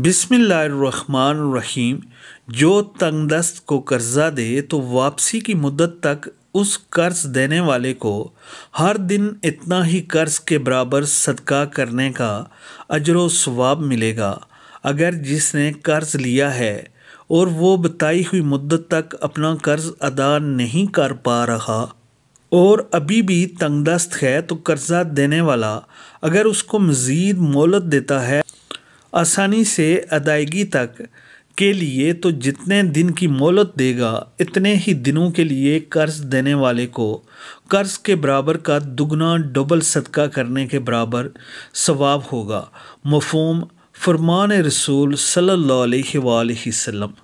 बिसमीम जो तंगदस्त को कर्ज़ा दे तो वापसी की मुद्दत तक उस कर्ज देने वाले को हर दिन इतना ही कर्ज के बराबर सदका करने का अजर सवाब मिलेगा अगर जिसने कर्ज लिया है और वो बताई हुई मुद्दत तक अपना कर्ज अदा नहीं कर पा रहा और अभी भी तंगदस्त है तो कर्जा देने वाला अगर उसको मज़ीद मोलत देता है आसानी से अदायगी तक के लिए तो जितने दिन की मोहलत देगा इतने ही दिनों के लिए कर्ज देने वाले को कर्ज के बराबर का दुगना डबल सदका करने के बराबर सवाब होगा मफहम फरमान रसूल सल्लल्लाहु अलैहि वसल्लम